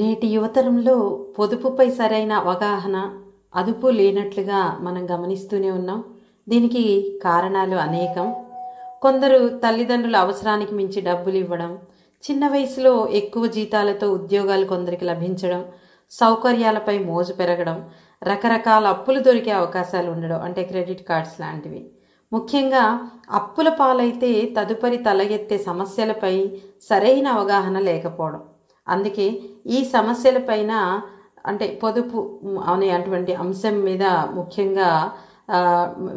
నేటి యువతరంలో పొదుపుపై సరైన అవగాహన అదుపు లేనట్లుగా మనం గమనిస్తూనే ఉన్నాం దీనికి కారణాలు అనేకం కొందరు తల్లిదండ్రుల అవసరానికి మించి డబ్బులు ఇవ్వడం చిన్న వయసులో ఎక్కువ జీతాలతో ఉద్యోగాలు కొందరికి లభించడం సౌకర్యాలపై మోజు పెరగడం రకరకాల అప్పులు దొరికే అవకాశాలు ఉండడం అంటే క్రెడిట్ కార్డ్స్ లాంటివి ముఖ్యంగా అప్పుల పాలైతే తదుపరి తలగెత్తే సమస్యలపై సరైన అవగాహన లేకపోవడం అందుకే ఈ సమస్యలపైన అంటే పొదుపు అనేటువంటి అంశం మీద ముఖ్యంగా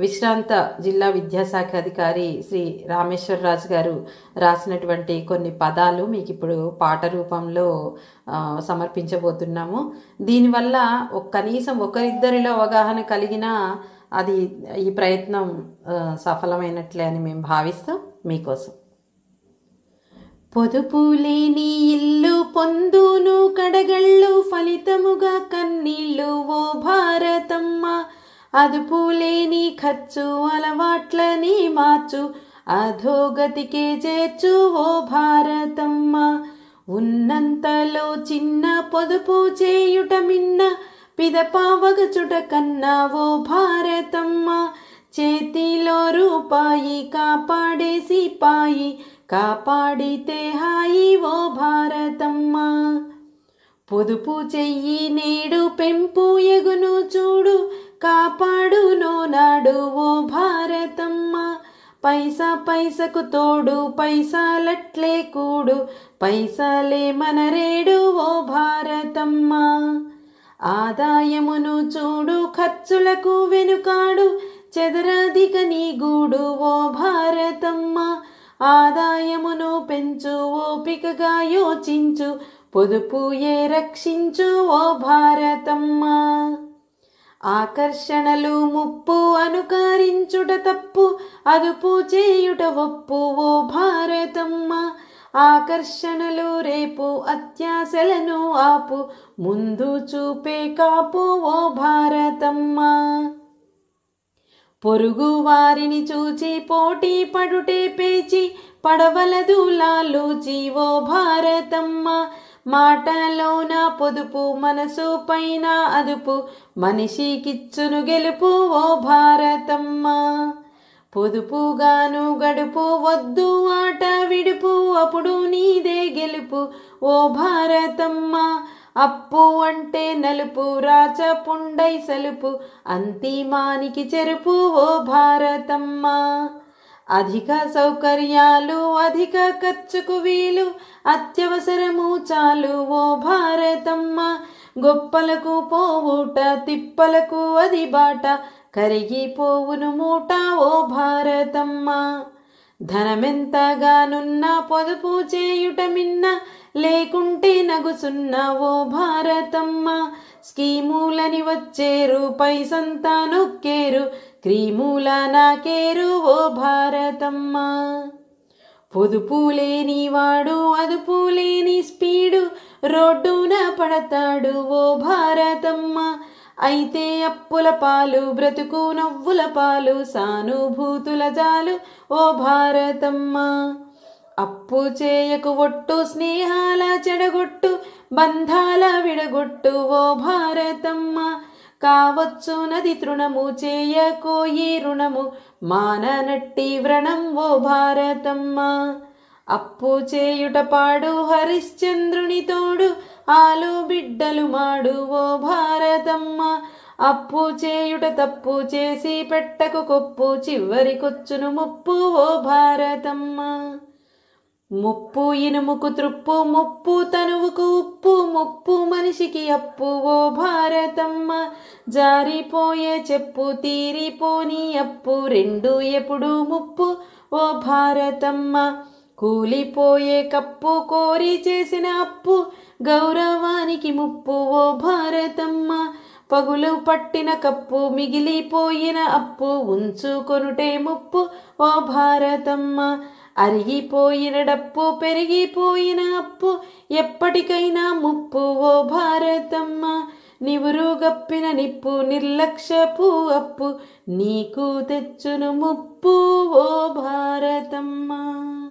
విశ్రాంత జిల్లా విద్యాశాఖ అధికారి శ్రీ రామేశ్వరరాజు గారు రాసినటువంటి కొన్ని పదాలు మీకు ఇప్పుడు పాట రూపంలో సమర్పించబోతున్నాము దీనివల్ల కనీసం ఒకరిద్దరిలో అవగాహన కలిగిన అది ఈ ప్రయత్నం సఫలమైనట్లే అని మేము భావిస్తాం మీకోసం పొదుపులేని ఇల్లు పొందును కడగళ్ళు ఫలితముగా కన్నీళ్ళు ఓ భారతమ్మ లేని ఖర్చు అలవాట్లని మార్చు అధోగతికే చేర్చు ఓ భారతమ్మ ఉన్నంతలో చిన్న పొదుపు చేయుట మిన్న పిదపావగచుట కన్నా ఓ భారతమ్మ చేతిలో రూపాయి కాపాడేసి పాయి కాపాడితే హాయి ఓ భారతమ్మ పొదుపు చెయ్యి నేడు పెంపు ఎగును చూడు కాపాడు నాడు ఓ భారతమ్మ పైసా పైసకు తోడు పైసాలట్లే కూడు పైసాలే మనరేడు ఓ భారతమ్మ ఆదాయమును చూడు ఖర్చులకు వెనుకాడు చెదరాధిక నీ గూడు ఓ భారతమ్మా ఆదాయమును పెంచు ఓపికగా యోచించు పొదుపు ఏ రక్షించు ఓ భారతమ్మ ఆకర్షణలు ముప్పు అనుకరించుట తప్పు అదుపు చేయుట ఒప్పు ఓ భారతమ్మ ఆకర్షణలు రేపు అత్యాశలను ఆపు ముందు చూపే కాపు ఓ భారతమ్మ పొరుగు వారిని చూచి పోటీ పడుటే పేచి పడవలదు లాలు జీవో భారతమ్మ మాటలోన పొదుపు మనసు పైన అదుపు మనిషికిచ్చును గెలుపు ఓ భారతమ్మ పొదుపుగాను గడుపు వద్దు ఆట విడుపు అప్పుడు నీదే గెలుపు ఓ భారతమ్మ అప్పు అంటే నలుపు రాచ పుండై సలుపు అంతిమానికి చెరుపు ఓ భారతమ్మ అధిక సౌకర్యాలు అధిక ఖర్చుకు వీలు అత్యవసరము చాలు ఓ భారతమ్మ గొప్పలకు పోవుట తిప్పలకు అది బాట కరిగిపోవును మూట ఓ భారతమ్మ ధనమెంతగానున్నా పొదుపు చేయుట మిన్న లేకుంటే ఓ భారతమ్మ స్కీములని వచ్చేరు పైసంతా నొక్కేరు క్రీముల నాకేరు ఓ భారతమ్మ పొదుపు లేని వాడు అదుపు లేని స్పీడు రోడ్డున పడతాడు ఓ భారతమ్మ అయితే అప్పుల పాలు బ్రతుకు నవ్వుల పాలు సానుభూతుల జాలు ఓ భారతమ్మ అప్పు చేయకు ఒట్టు స్నేహాల చెడగొట్టు బంధాల విడగొట్టు ఓ భారతమ్మ కావచ్చు నది తృణము చేయకోయి రుణము మాననట్టి వ్రణం ఓ భారతమ్మ అప్పు చేయుట పాడు హరిశ్చంద్రుని తోడు ఆలు బిడ్డలు మాడు ఓ భారతమ్మ అప్పు చేయుట తప్పు చేసి పెట్టకు కొప్పు చివరికొచ్చును ముప్పు ఓ భారతమ్మ ముప్పు ఇనుముకు తృప్పు ముప్పు తనువుకు ఉప్పు ముప్పు మనిషికి అప్పు ఓ భారతమ్మ జారిపోయే చెప్పు తీరిపోని అప్పు రెండు ఎప్పుడు ముప్పు ఓ భారతమ్మ కూలిపోయే కప్పు కోరి చేసిన అప్పు గౌరవానికి ముప్పు ఓ భారతమ్మ పగులు పట్టిన కప్పు మిగిలిపోయిన అప్పు ఉంచుకొనుటే ముప్పు ఓ భారతమ్మ అరిగిపోయినడప్పు పెరిగిపోయిన అప్పు ఎప్పటికైనా ముప్పు ఓ భారతమ్మ నివురుగప్పిన గప్పిన నిప్పు నిర్లక్ష్యపు అప్పు నీకు తెచ్చును ముప్పు ఓ భారతమ్మ